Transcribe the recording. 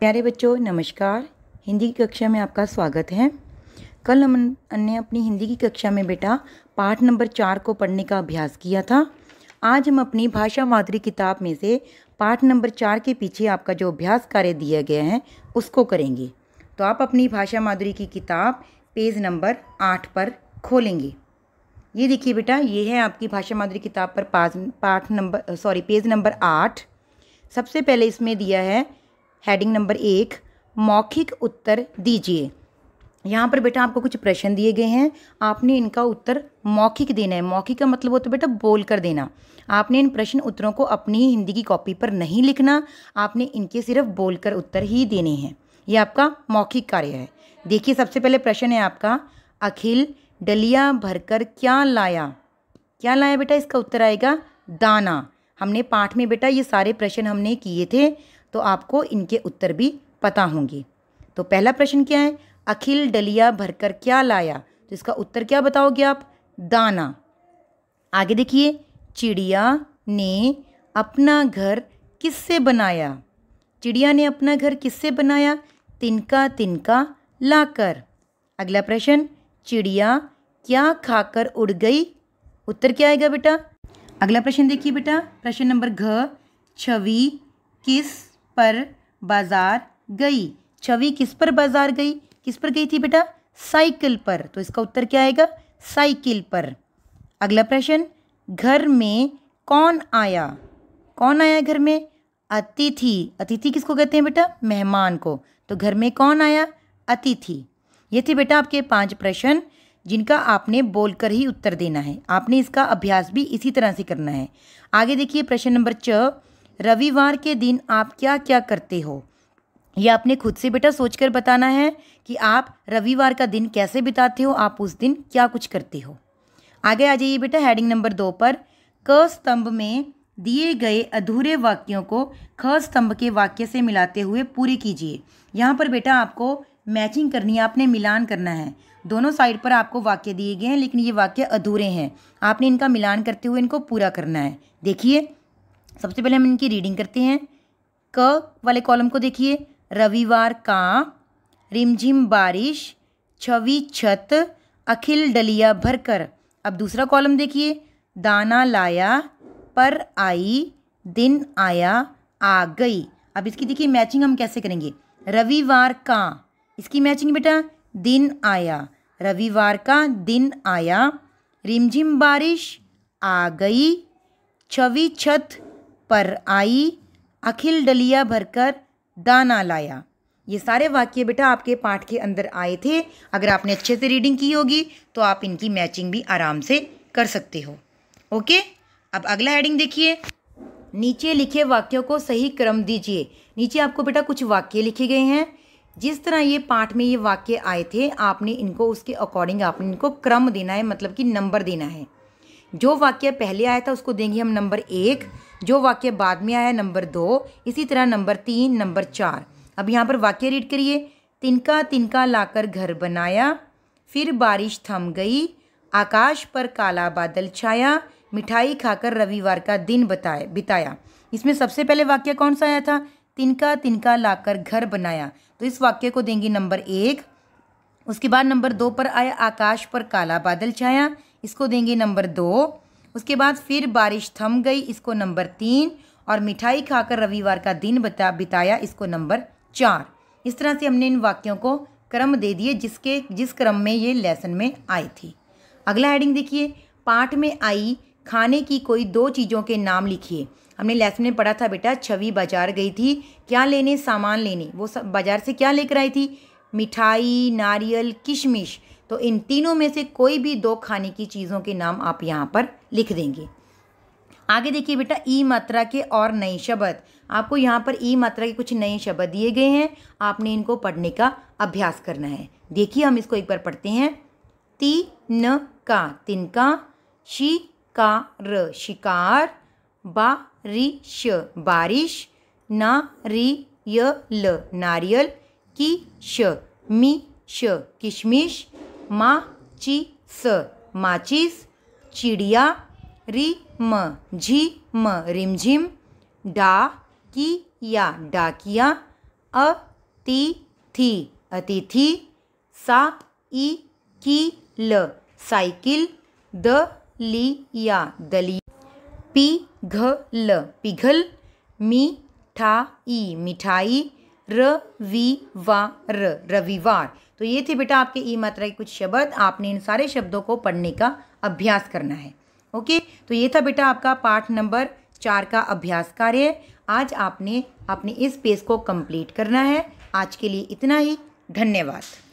प्यारे बच्चों नमस्कार हिंदी की कक्षा में आपका स्वागत है कल हम ने अपनी हिंदी की कक्षा में बेटा पाठ नंबर चार को पढ़ने का अभ्यास किया था आज हम अपनी भाषा माधुरी किताब में से पाठ नंबर चार के पीछे आपका जो अभ्यास कार्य दिया गया है उसको करेंगे तो आप अपनी भाषा माधुरी की किताब पेज नंबर आठ पर खोलेंगे ये देखिए बेटा ये है आपकी भाषा माधुरी किताब पर पाठ नंबर सॉरी पेज नंबर आठ सबसे पहले इसमें दिया है हेडिंग नंबर एक मौखिक उत्तर दीजिए यहाँ पर बेटा आपको कुछ प्रश्न दिए गए हैं आपने इनका उत्तर मौखिक देना है मौखिक का मतलब होता है बेटा बोल कर देना आपने इन प्रश्न उत्तरों को अपनी ही हिंदी की कॉपी पर नहीं लिखना आपने इनके सिर्फ बोलकर उत्तर ही देने हैं ये आपका मौखिक कार्य है देखिए सबसे पहले प्रश्न है आपका अखिल डलिया भरकर क्या लाया क्या लाया बेटा इसका उत्तर आएगा दाना हमने पाठ में बेटा ये सारे प्रश्न हमने किए थे तो आपको इनके उत्तर भी पता होंगे तो पहला प्रश्न क्या है अखिल डलिया भरकर क्या लाया तो इसका उत्तर क्या बताओगे आप दाना आगे देखिए चिड़िया ने अपना घर किससे बनाया चिड़िया ने अपना घर किससे बनाया तिनका तिनका लाकर अगला प्रश्न चिड़िया क्या खाकर उड़ गई उत्तर क्या आएगा बेटा अगला प्रश्न देखिए बेटा प्रश्न नंबर घ छवि किस पर बाजार गई छवि किस पर बाजार गई किस पर गई थी बेटा साइकिल पर तो इसका उत्तर क्या आएगा साइकिल पर अगला प्रश्न घर में कौन आया कौन आया घर में अतिथि अतिथि किसको कहते हैं बेटा मेहमान को तो घर में कौन आया अतिथि ये थे बेटा आपके पांच प्रश्न जिनका आपने बोलकर ही उत्तर देना है आपने इसका अभ्यास भी इसी तरह से करना है आगे देखिए प्रश्न नंबर छ रविवार के दिन आप क्या क्या करते हो यह आपने खुद से बेटा सोचकर बताना है कि आप रविवार का दिन कैसे बिताते हो आप उस दिन क्या कुछ करते हो आगे आ जाइए बेटा हेडिंग नंबर दो पर क स्तंभ में दिए गए अधूरे वाक्यों को ख स्तंभ के वाक्य से मिलाते हुए पूरे कीजिए यहाँ पर बेटा आपको मैचिंग करनी है आपने मिलान करना है दोनों साइड पर आपको वाक्य दिए गए हैं लेकिन ये वाक्य अधूरे हैं आपने इनका मिलान करते हुए इनको पूरा करना है देखिए सबसे पहले हम इनकी रीडिंग करते हैं क वाले कॉलम को देखिए रविवार का रिमझिम बारिश छवि छत अखिल डलिया भरकर अब दूसरा कॉलम देखिए दाना लाया पर आई दिन आया आ गई अब इसकी देखिए मैचिंग हम कैसे करेंगे रविवार का इसकी मैचिंग बेटा दिन आया रविवार का दिन आया रिमझिम बारिश आ गई छवि छत पर आई अखिल डलिया भरकर दाना लाया ये सारे वाक्य बेटा आपके पाठ के अंदर आए थे अगर आपने अच्छे से रीडिंग की होगी तो आप इनकी मैचिंग भी आराम से कर सकते हो ओके अब अगला हेडिंग देखिए नीचे लिखे वाक्यों को सही क्रम दीजिए नीचे आपको बेटा कुछ वाक्य लिखे गए हैं जिस तरह ये पाठ में ये वाक्य आए थे आपने इनको उसके अकॉर्डिंग आपने इनको क्रम देना है मतलब कि नंबर देना है जो वाक्य पहले आया था उसको देंगे हम नंबर एक जो वाक्य बाद में आया नंबर दो इसी तरह नंबर तीन नंबर चार अब यहाँ पर वाक्य रीड करिए तिनका तिनका लाकर घर बनाया फिर बारिश थम गई आकाश पर काला बादल छाया मिठाई खाकर रविवार का दिन बताए बिताया इसमें सबसे पहले वाक्य कौन सा आया था तिनका तिनका लाकर घर बनाया तो इस वाक्य को देंगे नंबर एक उसके बाद नंबर दो पर आया आकाश पर काला बादल छाया इसको देंगे नंबर दो उसके बाद फिर बारिश थम गई इसको नंबर तीन और मिठाई खाकर रविवार का दिन बता बिताया इसको नंबर चार इस तरह से हमने इन वाक्यों को क्रम दे दिए जिसके जिस क्रम में ये लेसन में आई थी अगला हेडिंग देखिए पाठ में आई खाने की कोई दो चीज़ों के नाम लिखिए हमने लेसन में पढ़ा था बेटा छवि बाजार गई थी क्या लेने सामान लेने वो सब बाजार से क्या लेकर आई थी मिठाई नारियल किशमिश तो इन तीनों में से कोई भी दो खाने की चीज़ों के नाम आप यहाँ पर लिख देंगे आगे देखिए बेटा ई मात्रा के और नए शब्द आपको यहाँ पर ई मात्रा के कुछ नए शब्द दिए गए हैं आपने इनको पढ़ने का अभ्यास करना है देखिए हम इसको एक बार पढ़ते हैं ती न का तिनका शी का र शिकार बा री श बारिश ना री य ल नारियल की श मी श किशमिश मा ची स माचिस चिड़िया री म झी म रिमझिम डा की या डाकिया अ ती थी अतिथि सा ई की ल साइकिल द ली या दली पी घ ल पिघल मी ठा ई मिठाई र वी र रविवार तो ये थे बेटा आपके ई मात्रा के कुछ शब्द आपने इन सारे शब्दों को पढ़ने का अभ्यास करना है ओके तो ये था बेटा आपका पाठ नंबर चार का अभ्यास कार्य आज आपने अपने इस पेज को कंप्लीट करना है आज के लिए इतना ही धन्यवाद